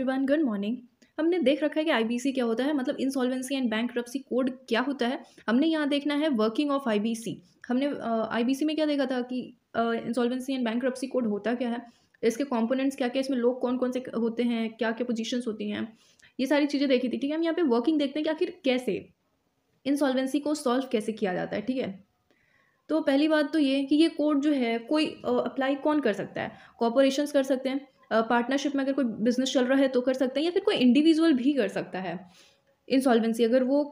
रिवान good morning हमने देख रखा है कि आईबीसी क्या होता है मतलब इंसॉल्वेंसी एंड बैंक कोड क्या होता है हमने यहाँ देखना है वर्किंग ऑफ आईबीसी हमने आईबीसी uh, में क्या देखा था कि इंसॉल्वेंसी एंड बैंक कोड होता क्या है इसके कंपोनेंट्स क्या क्या इसमें लोग कौन कौन से होते हैं क्या क्या पोजिशन होती हैं ये सारी चीज़ें देखी थी ठीक है हम यहाँ पर वर्किंग देखते हैं कि आखिर कैसे इंसॉल्वेंसी को सॉल्व कैसे किया जाता है ठीक है तो पहली बात तो ये कि ये कोड जो है कोई अप्लाई कौन कर सकता है कॉपोरेशन कर सकते हैं पार्टनरशिप में अगर कोई बिजनेस चल रहा है तो कर सकता है या फिर कोई इंडिविजुअल भी कर सकता है इंसॉल्वेंसी अगर वो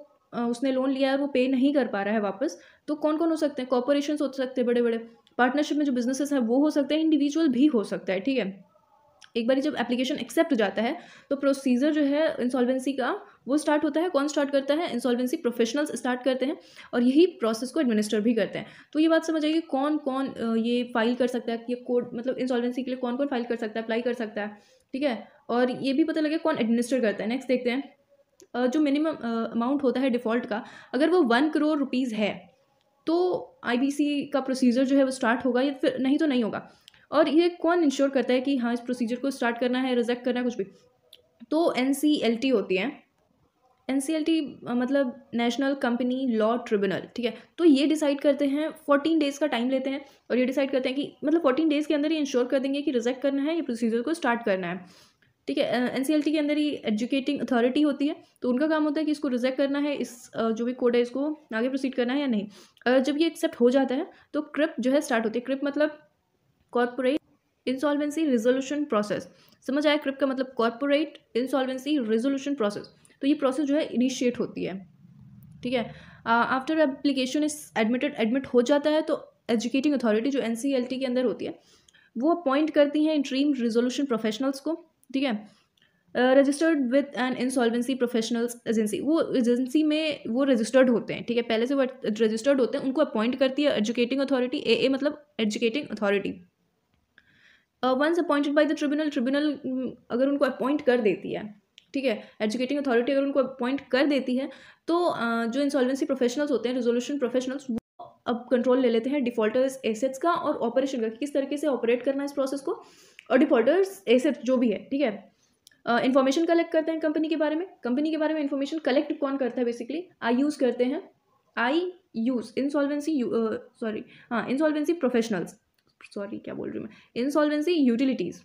उसने लोन लिया है वो पे नहीं कर पा रहा है वापस तो कौन कौन हो सकते हैं कॉपोरेशन हो सकते हैं बड़े बड़े पार्टनरशिप में जो बिजनेसेस हैं वो हो सकते हैं इंडिविजुअल भी हो सकता है ठीक है एक बार जब एप्लीकेशन एक्सेप्ट हो जाता है तो प्रोसीजर जो है इंसॉल्वेंसी का वो स्टार्ट होता है कौन स्टार्ट करता है इंसॉल्वेंसी प्रोफेशनल्स स्टार्ट करते हैं और यही प्रोसेस को एडमिनिस्टर भी करते हैं तो ये बात समझ कि कौन कौन ये फाइल कर सकता है ये कोड मतलब इंसॉल्वेंसी के लिए कौन कौन फाइल कर सकता है अप्लाई कर सकता है ठीक है और ये भी पता लगे कौन एडमिनिस्टर करता है नेक्स्ट देखते हैं जो मिनिमम अमाउंट होता है डिफ़ॉल्ट का अगर वो वन करोड़ रुपीज़ है तो आईबीसी का प्रोसीजर जो है वो स्टार्ट होगा या फिर नहीं तो नहीं होगा और ये कौन इंश्योर करता है कि हाँ इस प्रोसीजर को स्टार्ट करना है रिजेक्ट करना है कुछ भी तो एन होती है एन मतलब नेशनल कंपनी लॉ ट्रिब्यूनल ठीक है तो ये डिसाइड करते हैं फोर्टीन डेज़ का टाइम लेते हैं और ये डिसाइड करते हैं कि मतलब फोर्टीन डेज़ के अंदर ही इंश्योर कर देंगे कि रिजेक्ट करना है ये प्रोसीजर को स्टार्ट करना है ठीक है एन सी एल टी के अंदर ही एजुकेटिंग अथॉरिटी होती है तो उनका काम होता है कि इसको रिजेक्ट करना है इस जो भी कोड है इसको आगे प्रोसीड करना है या नहीं जब ये एक्सेप्ट हो जाता है तो क्रिप जो है स्टार्ट होती है क्रिप मतलब कॉरपोरेट इंसॉल्वेंसी रिजोल्यूशन प्रोसेस समझ आया क्रिप का मतलब कॉरपोरेट इंसॉल्वेंसी रिजोल्यूशन प्रोसेस तो ये प्रोसेस जो है इनिशिएट होती है ठीक है after application is admitted admit हो जाता है तो एजुकेटिंग अथॉरिटी जो एन e के अंदर होती है वो अपॉइंट करती हैं इंट्रीम रिजोल्यूशन प्रोफेशनल्स को ठीक है registered with an insolvency professionals agency वो एजेंसी में वो रजिस्टर्ड होते हैं ठीक है पहले से वो रजिस्टर्ड होते हैं उनको अपॉइंट करती है एजुकेटिंग अथॉरिटी ए ए मतलब adjudicating authority once appointed by the tribunal tribunal अगर उनको अपॉइंट कर देती है ठीक है एजुकेटिंग अथॉरिटी अगर उनको अपॉइंट कर देती है तो uh, जो इंसॉल्वेंसी प्रोफेशनल्स होते हैं रिजोल्यूशन प्रोफेशनल्स वो अब कंट्रोल ले लेते हैं डिफॉल्टर्स एसेट्स का और ऑपरेशन का किस तरीके से ऑपरेट करना है इस प्रोसेस को और डिफॉल्टर्स एसेट्स जो भी है ठीक है इन्फॉर्मेशन uh, कलेक्ट करते हैं कंपनी के बारे में कंपनी के बारे में इन्फॉर्मेशन कलेक्ट कौन करता है बेसिकली आई यूज़ करते हैं आई यूज़ इंसॉल्वेंसी सॉरी हाँ इंसॉल्वेंसी प्रोफेशनल्स सॉरी क्या बोल रही हूँ मैं इंसॉल्वेंसी यूटिलिटीज़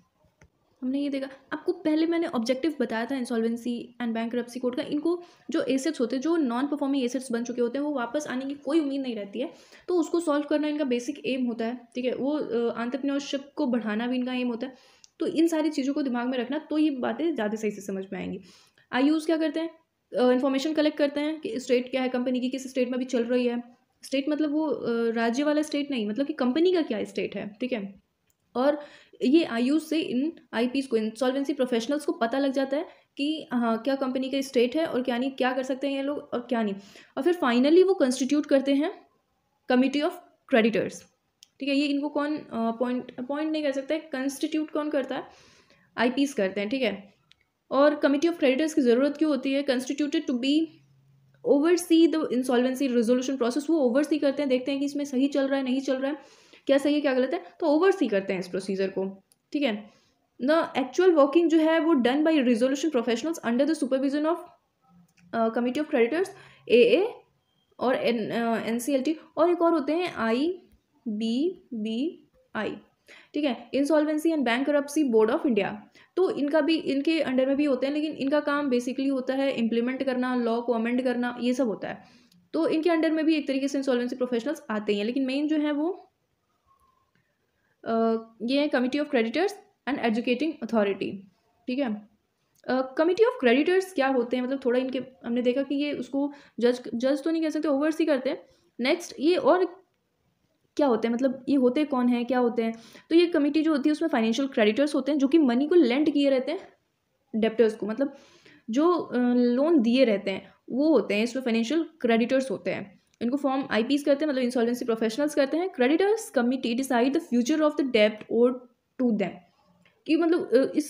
हमने ये देखा आपको पहले मैंने ऑब्जेक्टिव बताया था इंसॉल्वेंसी एंड बैंक कोड का इनको जो एसेट्स होते हैं जो नॉन परफॉर्मिंग एसेट्स बन चुके होते हैं वो वापस आने की कोई उम्मीद नहीं रहती है तो उसको सॉल्व करना इनका बेसिक एम होता है ठीक है वो आंतरप्रनोरशिप को बढ़ाना भी इनका एम होता है तो इन सारी चीज़ों को दिमाग में रखना तो ये बातें ज़्यादा सही से समझ में आएंगी आई यूज़ क्या करते हैं इन्फॉर्मेशन कलेक्ट करते हैं कि स्टेट क्या है कंपनी की किस स्टेट में भी चल रही है स्टेट मतलब वो राज्य वाला स्टेट नहीं मतलब कि कंपनी का क्या स्टेट है ठीक है और ये आयु से इन आई को इंसॉल्वेंसी प्रोफेशनल्स को पता लग जाता है कि हाँ क्या कंपनी का स्टेट है और क्या नहीं क्या कर सकते हैं ये लोग और क्या नहीं और फिर फाइनली वो कंस्टिट्यूट करते हैं कमिटी ऑफ क्रेडिटर्स ठीक है ये इनको कौन अपॉइंट अपॉइंट नहीं कर सकता है कंस्टिट्यूट कौन करता है आई करते हैं ठीक है और कमिटी ऑफ क्रेडिटर्स की ज़रूरत क्यों होती है constituted to be oversee the insolvency resolution process वो ओवरसी करते हैं देखते हैं कि इसमें सही चल रहा है नहीं चल रहा है क्या सही है क्या गलत है तो ओवरसी करते हैं इस प्रोसीजर को ठीक है द एक्चुअल वर्किंग जो है वो done by resolution professionals under the supervision of committee of creditors A A और एन सी एल टी और एक और होते हैं आई बी बी आई ठीक है insolvency and bankruptcy board of India तो इनका भी इनके अंडर में भी होते हैं लेकिन इनका काम बेसिकली होता है इम्प्लीमेंट करना लॉ को अमेंड करना ये सब होता है तो इनके अंडर में भी एक तरीके से इंसॉल्वेंसी प्रोफेशनल्स आते हैं लेकिन मेन जो है वो आ, ये है committee of creditors and adjudicating authority ठीक है कमिटी ऑफ क्रेडिटर्स क्या होते हैं मतलब थोड़ा इनके हमने देखा कि ये उसको जज जज तो नहीं कह सकते ओवरसी करते नेक्स्ट ये और क्या होते हैं मतलब ये होते कौन है क्या होते हैं तो ये कमेटी जो होती है उसमें फाइनेंशियल क्रेडिटर्स होते हैं जो कि मनी को लेंड किए रहते हैं डेप्टर्स को मतलब जो लोन दिए रहते हैं वो होते हैं इसमें फाइनेंशियल क्रेडिटर्स होते हैं इनको फॉर्म आई करते हैं मतलब इंसॉल्वेंसी प्रोफेशनल्स करते हैं creditors committee decide the future of the डेप्ट और टू दैम कि मतलब इस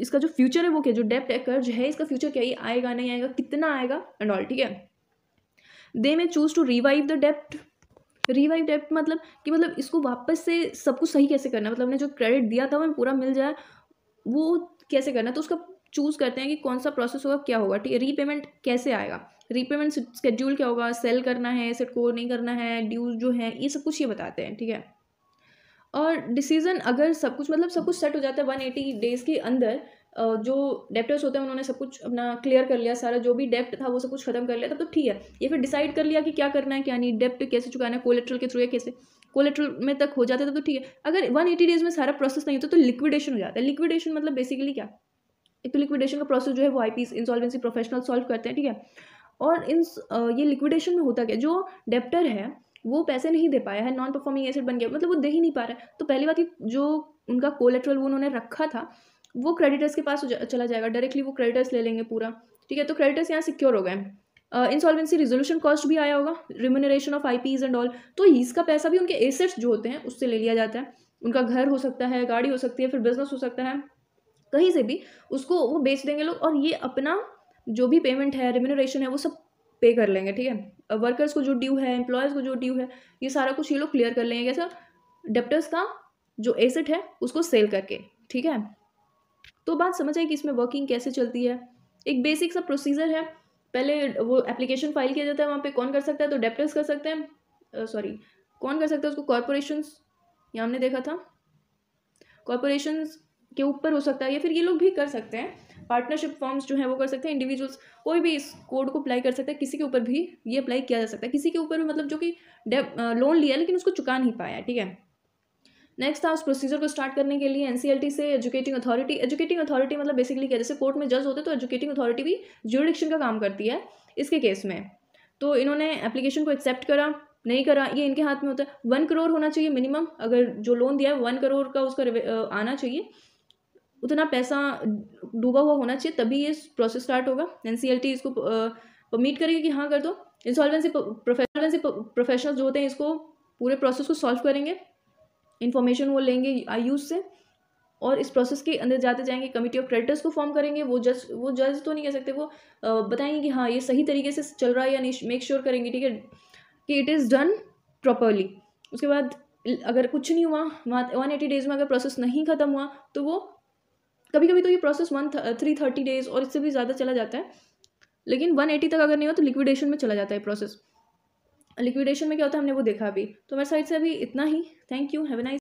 इसका जो फ्यूचर है वो क्या जो डेप्ट है कर्ज है इसका फ्यूचर क्या ही आएगा नहीं आएगा कितना आएगा एंड ऑल ठीक है दे मे choose to revive the dept revive डेप्ट मतलब कि मतलब इसको वापस से सब कुछ सही कैसे करना है मतलब हमने जो क्रेडिट दिया था वो पूरा मिल जाए वो कैसे करना है तो उसका चूज़ करते हैं कि कौन सा प्रोसेस होगा क्या होगा ठीक है रीपेमेंट कैसे आएगा रीपेमेंट स्केड्यूल क्या होगा सेल करना है सेट को नहीं करना है ड्यूज जो है ये सब कुछ ये बताते हैं ठीक है और डिसीज़न अगर सब कुछ मतलब सब कुछ सेट हो जाता है वन एटी डेज़ के अंदर जो डेप्टर्स होते हैं उन्होंने सब कुछ अपना क्लियर कर लिया सारा जो भी डेप्ट था वो सब कुछ खत्म कर लिया तब तो ठीक है ये फिर डिसाइड कर लिया कि क्या करना है क्या नहीं डेप्ट कैसे चुकाना है कोलेट्रल के थ्रू या कैसे कोलेट्रल में तक हो जाता था तो ठीक है अगर वन एटी डेज में सारा प्रोसेस नहीं होता तो लिक्विडेशन हो जाता है लिक्विडेशन मतलब बेसिकली क्या एक तो लिक्विडेशन का प्रोसेस जो है वो I P insolvency professional solve करते हैं ठीक है और इन ये लिक्विडेशन में होता क्या जो डेप्टर है वो पैसे नहीं दे पाया है नॉन परफॉर्मिंग एसेट बन गया मतलब वो दे ही नहीं पा रहा है तो पहली बात कि जो उनका कोलेट्रल वो उन्होंने रखा था वो क्रेडिटर्स के पास चला जाएगा डायरेक्टली वो क्रेडिटर्स ले लेंगे पूरा ठीक है तो क्रेडिटर्स यहाँ सिक्योर हो गए इंसॉल्वेंसी रिजोल्यूशन कॉस्ट भी आया होगा remuneration of I and all तो इसका पैसा भी उनके एसेट्स जो होते हैं उससे ले लिया जाता है उनका घर हो सकता है गाड़ी हो सकती है फिर बिजनेस हो सकता है कहीं से भी उसको वो बेच देंगे लोग और ये अपना जो भी पेमेंट है रिम्यूनरेशन है वो सब पे कर लेंगे ठीक है वर्कर्स को जो ड्यू है एम्प्लॉयज़ को जो ड्यू है ये सारा कुछ ये लोग क्लियर कर लेंगे कैसा डेप्टर्स का जो एसेट है उसको सेल करके ठीक है तो बात समझ आई कि इसमें वर्किंग कैसे चलती है एक बेसिक सा प्रोसीजर है पहले वो एप्लीकेशन फाइल किया जाता है वहाँ पे कौन कर सकता है तो डेप्टर्स कर सकते हैं सॉरी uh, कौन कर सकता है उसको कॉरपोरेशंस ये हमने देखा था कॉरपोरेशंस के ऊपर हो सकता है या फिर ये लोग भी कर सकते हैं पार्टनरशिप फॉर्म्स जो हैं वो कर सकते हैं इंडिविजुअल्स कोई भी इस कोड को अप्लाई कर सकता है किसी के ऊपर भी ये अप्लाई किया जा सकता है किसी के ऊपर भी मतलब जो कि लोन लिया लेकिन उसको चुका नहीं पाया ठीक है नेक्स्ट था उस प्रोसीजर को स्टार्ट करने के लिए एनसीएलटी से एजुकेटिंग अथॉरिटी एजुकेटिंग अथॉरिटी मतलब बेसिकली क्या जैसे कोर्ट में जज होते तो एजुकेटिंग अथॉरिटी भी ज्यूडिक्शन का काम करती है इसके केस में तो इन्होंने एप्लीकेशन को एक्सेप्ट करा नहीं करा ये इनके हाथ में होता है वन करोड़ होना चाहिए मिनिमम अगर जो लोन दिया है वन करोड़ का उसका आना चाहिए उतना पैसा डूबा हुआ होना चाहिए तभी ये प्रोसेस स्टार्ट होगा एन इसको परमिट करेगी कि हाँ कर दो इंसॉल्वेंसी प्रोफेसॉल्वेंसी प्रोफेशनल जो होते हैं इसको पूरे प्रोसेस को सॉल्व करेंगे इन्फॉर्मेशन वो लेंगे आई यूज से और इस प्रोसेस के अंदर जाते जाएंगे कमिटी ऑफ क्रेडिटर्स को फॉर्म करेंगे वो जज वो जज तो नहीं कह सकते वो बताएंगे कि हाँ ये सही तरीके से चल रहा है या नहीं मेक श्योर करेंगे ठीक है कि इट इज़ डन प्रॉपरली उसके बाद अगर कुछ नहीं हुआ वहाँ वन एटी डेज़ में अगर प्रोसेस नहीं ख़त्म हुआ तो वो कभी कभी तो ये process one three thirty days और इससे भी ज़्यादा चला जाता है लेकिन वन एटी तक अगर नहीं हुआ तो लिक्विडेशन में चला जाता है प्रोसेस लिक्विडेशन में क्या होता है हमने वो देखा अभी तो मेरे साइड से अभी इतना ही thank you have a nice